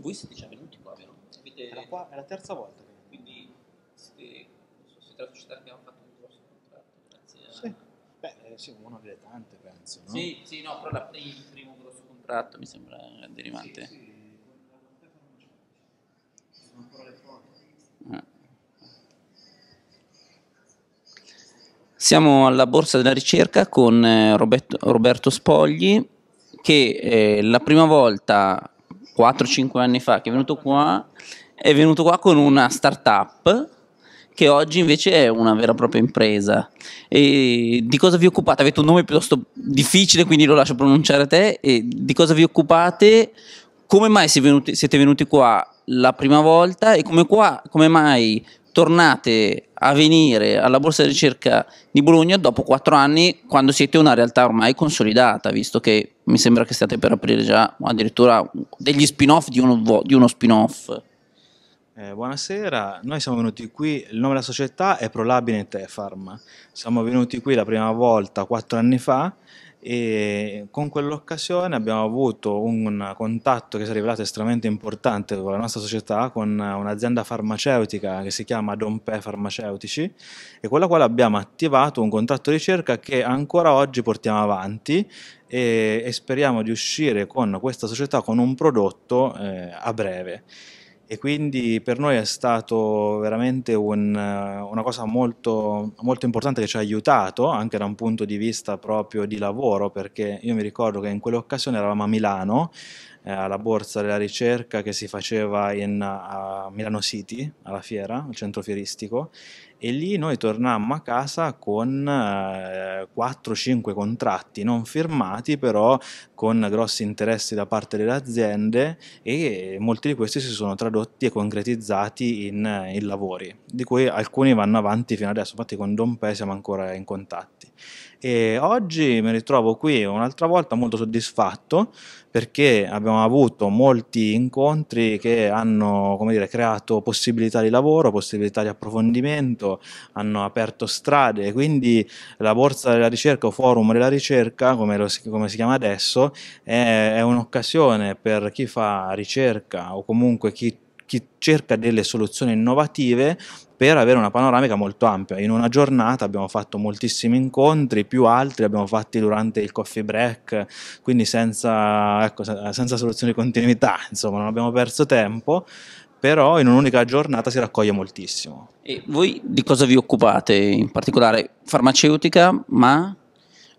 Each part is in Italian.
E voi siete già venuti qua, vero? Avete... Era qua, è la terza volta. Che... Quindi siete, so, siete la società che ha fatto un grosso contratto, grazie a... Sì. Beh, eh, sì, una delle tante, penso, no? Sì, sì, no, però la, il primo grosso contratto mi sembra derivante. Sì, sì. Eh. Siamo alla Borsa della Ricerca con eh, Roberto, Spogli che la prima volta 4-5 anni fa, che è venuto qua, è venuto qua con una startup che oggi invece è una vera e propria impresa. E di cosa vi occupate? Avete un nome piuttosto difficile, quindi lo lascio pronunciare a te. E di cosa vi occupate? Come mai siete venuti, siete venuti qua la prima volta e come, qua, come mai tornate a venire alla borsa di ricerca di Bologna dopo quattro anni, quando siete una realtà ormai consolidata, visto che mi sembra che state per aprire già addirittura degli spin-off di uno, di uno spin-off. Eh, buonasera, noi siamo venuti qui, il nome della società è Prolabine Tefarm, siamo venuti qui la prima volta quattro anni fa e con quell'occasione abbiamo avuto un contatto che si è rivelato estremamente importante con la nostra società, con un'azienda farmaceutica che si chiama Dompe Farmaceutici e con la quale abbiamo attivato un contratto di ricerca che ancora oggi portiamo avanti e, e speriamo di uscire con questa società con un prodotto eh, a breve e quindi per noi è stato veramente un, eh, una cosa molto, molto, importante che ci ha aiutato anche da un punto di vista proprio di lavoro perché io mi ricordo che in quell'occasione eravamo a Milano eh, alla borsa della ricerca che si faceva in, a Milano City, alla fiera, al centro fieristico, e lì noi tornammo a casa con eh, 4-5 contratti non firmati, però con grossi interessi da parte delle aziende e molti di questi si sono tradotti e concretizzati in, eh, in lavori, di cui alcuni vanno avanti fino adesso, infatti con Don Pè siamo ancora in contatti. E oggi mi ritrovo qui un'altra volta molto soddisfatto perché abbiamo avuto molti incontri che hanno dire, creato possibilità di lavoro, possibilità di approfondimento, hanno aperto strade, quindi la borsa della ricerca o forum della ricerca, come, lo, come si chiama adesso, è, è un'occasione per chi fa ricerca o comunque chi chi cerca delle soluzioni innovative per avere una panoramica molto ampia. In una giornata abbiamo fatto moltissimi incontri, più altri abbiamo fatti durante il coffee break, quindi senza, ecco, senza soluzione di continuità, insomma non abbiamo perso tempo, però in un'unica giornata si raccoglie moltissimo. E voi di cosa vi occupate in particolare? Farmaceutica, ma...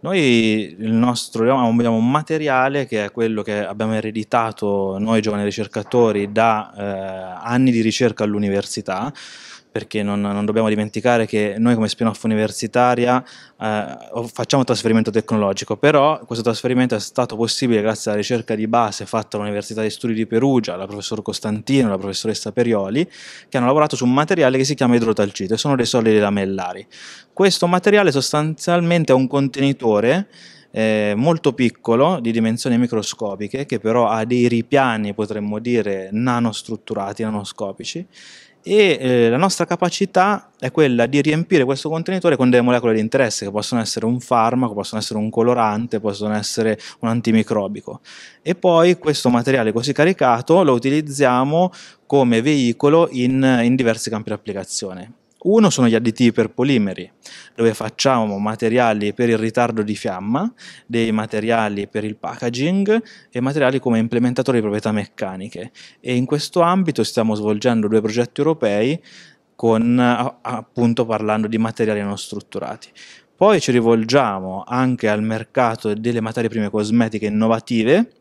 Noi nostro, abbiamo un materiale che è quello che abbiamo ereditato noi giovani ricercatori da eh, anni di ricerca all'università, perché non, non, dobbiamo dimenticare che noi come spin-off universitaria eh, facciamo trasferimento tecnologico, però questo trasferimento è stato possibile grazie alla ricerca di base fatta all'Università di Studi di Perugia, dal professor Costantino e la professoressa Perioli, che hanno lavorato su un materiale che si chiama idrotalcito, sono dei solidi lamellari. Questo materiale sostanzialmente è un contenitore eh, molto piccolo, di dimensioni microscopiche, che però ha dei ripiani, potremmo dire, nanostrutturati, nanoscopici, e eh, la nostra capacità è quella di riempire questo contenitore con delle molecole di interesse che possono essere un farmaco, possono essere un colorante, possono essere un antimicrobico e poi questo materiale così caricato lo utilizziamo come veicolo in, in diversi campi di applicazione uno sono gli additivi per polimeri, dove facciamo materiali per il ritardo di fiamma, dei materiali per il packaging e materiali come implementatori di proprietà meccaniche. E in questo ambito stiamo svolgendo due progetti europei con, appunto parlando di materiali non strutturati. Poi ci rivolgiamo anche al mercato delle materie prime cosmetiche innovative,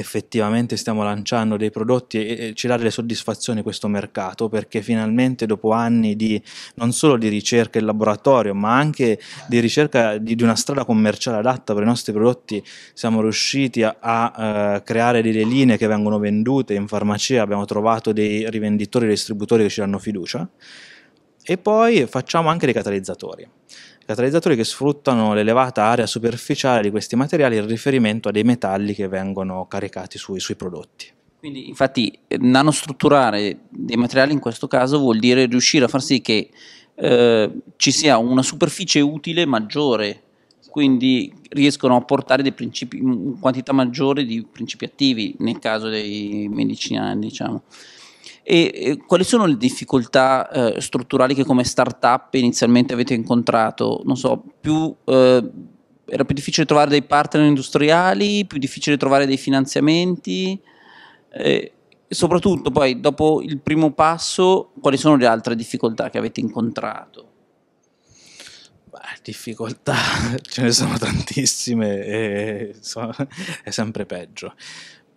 effettivamente stiamo lanciando dei prodotti e, ci dà delle soddisfazioni questo mercato perché finalmente dopo anni di non solo di ricerca in laboratorio ma anche di ricerca di, di una strada commerciale adatta per i nostri prodotti siamo riusciti a, a uh, creare delle linee che vengono vendute in farmacia abbiamo trovato dei rivenditori e distributori che ci danno fiducia e poi facciamo anche dei catalizzatori catalizzatori che sfruttano l'elevata area superficiale di questi materiali in riferimento a dei metalli che vengono caricati sui, sui prodotti. Quindi infatti nanostrutturare dei materiali in questo caso vuol dire riuscire a far sì che eh, ci sia una superficie utile maggiore, quindi riescono a portare dei principi, una quantità maggiore di principi attivi nel caso dei medicinali, diciamo. E, e quali sono le difficoltà eh, strutturali che come startup inizialmente avete incontrato? Non so, più, eh, era più difficile trovare dei partner industriali, più difficile trovare dei finanziamenti? Eh, e soprattutto poi dopo il primo passo, quali sono le altre difficoltà che avete incontrato? difficoltà ce ne sono tantissime e è sempre peggio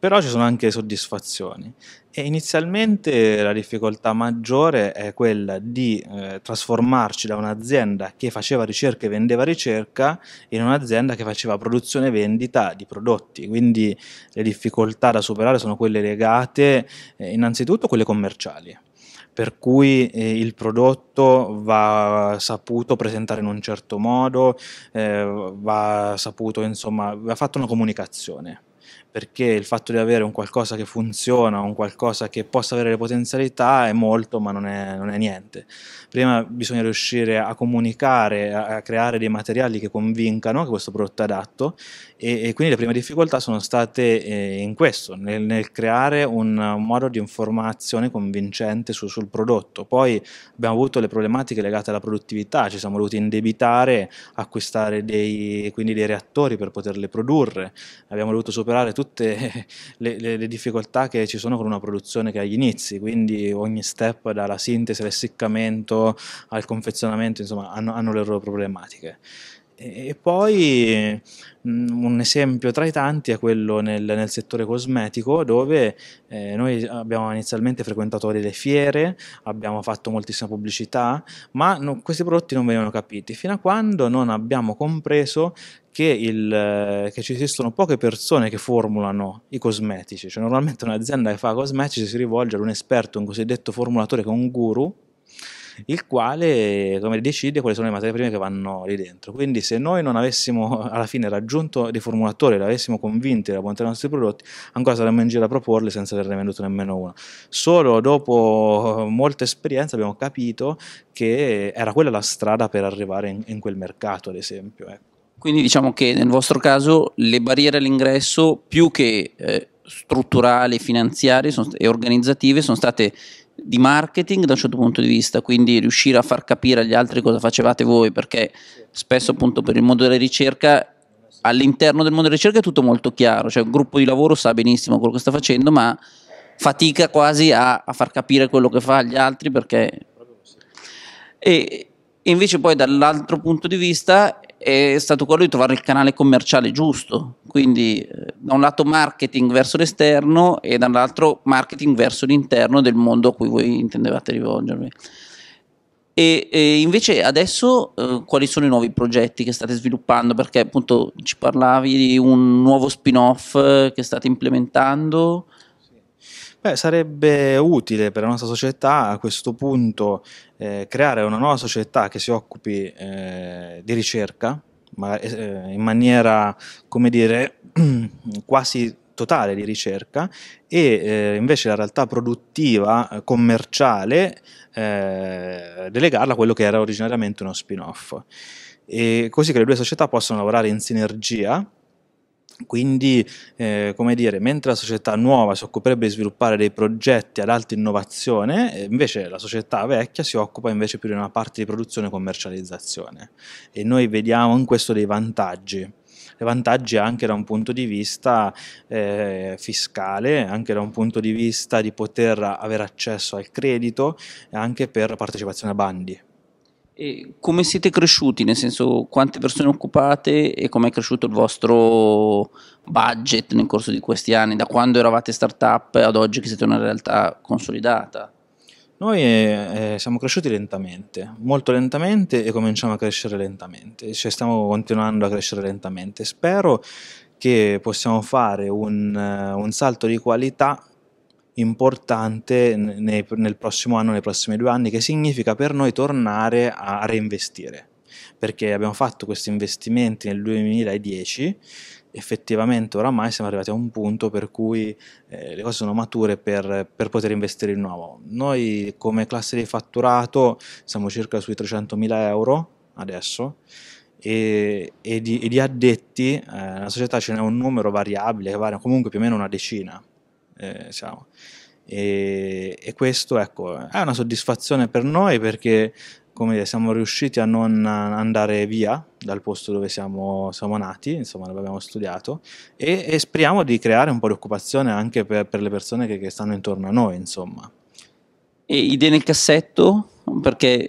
però ci sono anche soddisfazioni e inizialmente la difficoltà maggiore è quella di eh, trasformarci da un'azienda che faceva ricerca e vendeva ricerca in un'azienda che faceva produzione e vendita di prodotti, quindi le difficoltà da superare sono quelle legate eh, innanzitutto a quelle commerciali per cui eh, il prodotto va saputo presentare in un certo modo, eh, va saputo, insomma, va fatta una comunicazione perché il fatto di avere un qualcosa che funziona, un qualcosa che possa avere le potenzialità è molto, ma non è, non è niente. Prima bisogna riuscire a comunicare, a, creare dei materiali che convincano che questo prodotto è adatto e, e quindi le prime difficoltà sono state eh, in questo, nel, nel creare un, modo di informazione convincente su, sul prodotto. Poi abbiamo avuto le problematiche legate alla produttività, ci siamo dovuti indebitare, acquistare dei, dei reattori per poterle produrre, abbiamo dovuto superare tutto tutte le, le, le, difficoltà che ci sono con una produzione che ha gli inizi, quindi ogni step dalla sintesi all'essiccamento al confezionamento, insomma hanno, hanno le loro problematiche. E poi mm, un esempio tra i tanti è quello nel, nel settore cosmetico dove eh, noi abbiamo inizialmente frequentato delle fiere, abbiamo fatto moltissima pubblicità, ma no, questi prodotti non venivano capiti fino a quando non abbiamo compreso che, il, eh, che, ci esistono poche persone che formulano i cosmetici, cioè normalmente un'azienda che fa cosmetici si rivolge ad un esperto, un cosiddetto formulatore che è un guru il quale come, decide quali sono le materie prime che vanno lì dentro. Quindi se noi non avessimo alla fine raggiunto dei formulatori, l'avessimo avessimo convinti della bontà dei nostri prodotti, ancora saremmo in giro a proporli senza averne venduto nemmeno uno. Solo dopo molta esperienza abbiamo capito che era quella la strada per arrivare in, in quel mercato, ad esempio. Ecco. Quindi diciamo che nel vostro caso le barriere all'ingresso più che eh, strutturali, finanziarie e organizzative sono state di marketing da un certo punto di vista, quindi riuscire a far capire agli altri cosa facevate voi, perché spesso appunto per il mondo della ricerca all'interno del mondo della ricerca è tutto molto chiaro, cioè un gruppo di lavoro sa benissimo quello che sta facendo, ma fatica quasi a, a far capire quello che fa agli altri perché... E, invece poi dall'altro punto di vista è stato quello di trovare il canale commerciale giusto, quindi eh, da un lato marketing verso l'esterno e dall'altro marketing verso l'interno del mondo a cui voi intendevate rivolgervi. E, e invece adesso eh, quali sono i nuovi progetti che state sviluppando? Perché appunto ci parlavi di un nuovo spin-off eh, che state implementando. Beh, sarebbe utile per la nostra società a questo punto eh, creare una nuova società che si occupi eh, di ricerca ma, eh, in maniera, come dire, quasi totale di ricerca e eh, invece la realtà produttiva, eh, commerciale, eh, delegarla a quello che era originariamente uno spin-off. E così che le due società possano lavorare in sinergia quindi, eh, come dire, mentre la società nuova si occuperebbe di sviluppare dei progetti ad alta innovazione, eh, invece la società vecchia si occupa invece più di una parte di produzione e commercializzazione. E noi vediamo in questo dei vantaggi vantaggi anche da un punto di vista eh, fiscale, anche da un punto di vista di poter avere accesso al credito, e anche per partecipazione a bandi. E come siete cresciuti? Nel senso, quante persone occupate e com'è cresciuto il vostro budget nel corso di questi anni? Da quando eravate startup ad oggi che siete una realtà consolidata? Noi eh, eh siamo cresciuti lentamente, molto lentamente e cominciamo a crescere lentamente, cioè stiamo continuando a crescere lentamente. Spero che possiamo fare un, eh, un salto di qualità importante nei, nel prossimo anno, nei prossimi due anni, che significa per noi tornare a reinvestire, perché abbiamo fatto questi investimenti nel 2010, effettivamente oramai siamo arrivati a un punto per cui eh, le cose sono mature per, per, poter investire in nuovo. Noi come classe di fatturato siamo circa sui 300.000 euro adesso e, e, di, e di, addetti, eh, nella società ce n'è un numero variabile che varia comunque più o meno una decina eh, siamo. E, e, questo ecco, è una soddisfazione per noi perché come dire, siamo riusciti a non andare via dal posto dove siamo, siamo nati, insomma dove abbiamo studiato e, e, speriamo di creare un po' di occupazione anche per, per le persone che, che, stanno intorno a noi insomma. E idee nel cassetto? Perché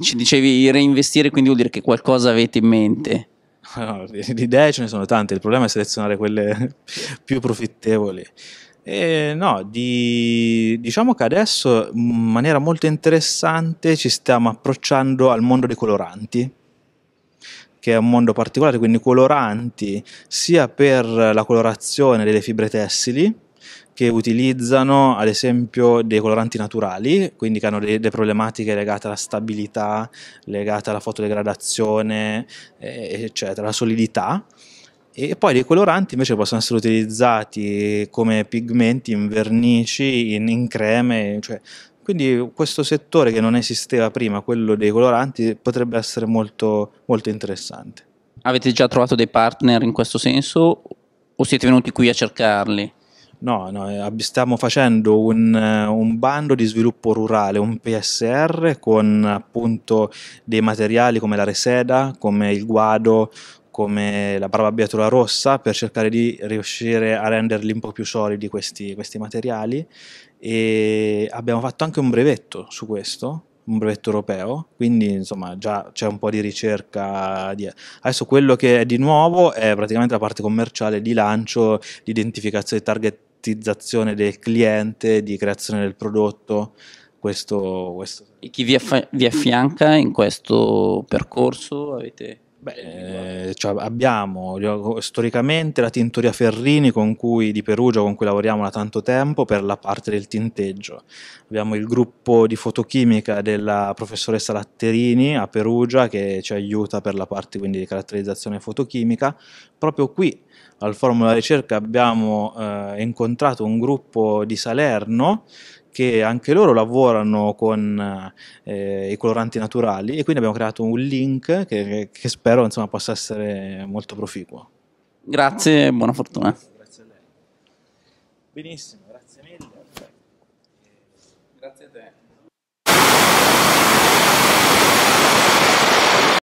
ci dicevi reinvestire quindi vuol dire che qualcosa avete in mente? No, di idee ce ne sono tante, il problema è selezionare quelle più profittevoli. E no, di, diciamo che adesso in maniera molto interessante ci stiamo approcciando al mondo dei coloranti, che è un mondo particolare, quindi coloranti sia per la colorazione delle fibre tessili, che utilizzano ad esempio dei coloranti naturali, quindi che hanno delle, delle problematiche legate alla stabilità, legate alla fotodegradazione, eh, eccetera, alla solidità, e poi dei coloranti invece possono essere utilizzati come pigmenti in vernici, in, in creme, cioè, quindi questo settore che non esisteva prima, quello dei coloranti, potrebbe essere molto, molto interessante. Avete già trovato dei partner in questo senso o siete venuti qui a cercarli? No, no, eh, stiamo facendo un, eh, un, bando di sviluppo rurale, un PSR con appunto dei materiali come la reseda, come il guado, come la barbabietola rossa per cercare di riuscire a renderli un po' più solidi questi, questi materiali e abbiamo fatto anche un brevetto su questo un brevetto europeo, quindi insomma già c'è un po' di ricerca. Di... Adesso quello che è di nuovo è praticamente la parte commerciale di lancio, di identificazione, di targetizzazione del cliente, di creazione del prodotto. Questo, questo. E chi vi, affa- vi affianca in questo percorso? Avete Beh, eh, cioè abbiamo storicamente la tintoria Ferrini cui, di Perugia con cui lavoriamo da tanto tempo per la parte del tinteggio. Abbiamo il gruppo di fotochimica della professoressa Latterini a Perugia che ci aiuta per la parte quindi di caratterizzazione fotochimica. Proprio qui al Formula Ricerca abbiamo eh, incontrato un gruppo di Salerno che anche loro lavorano con eh, eh, i coloranti naturali e quindi abbiamo creato un link che, che spero insomma, possa essere molto proficuo. Grazie e buona fortuna. Grazie a lei. Benissimo.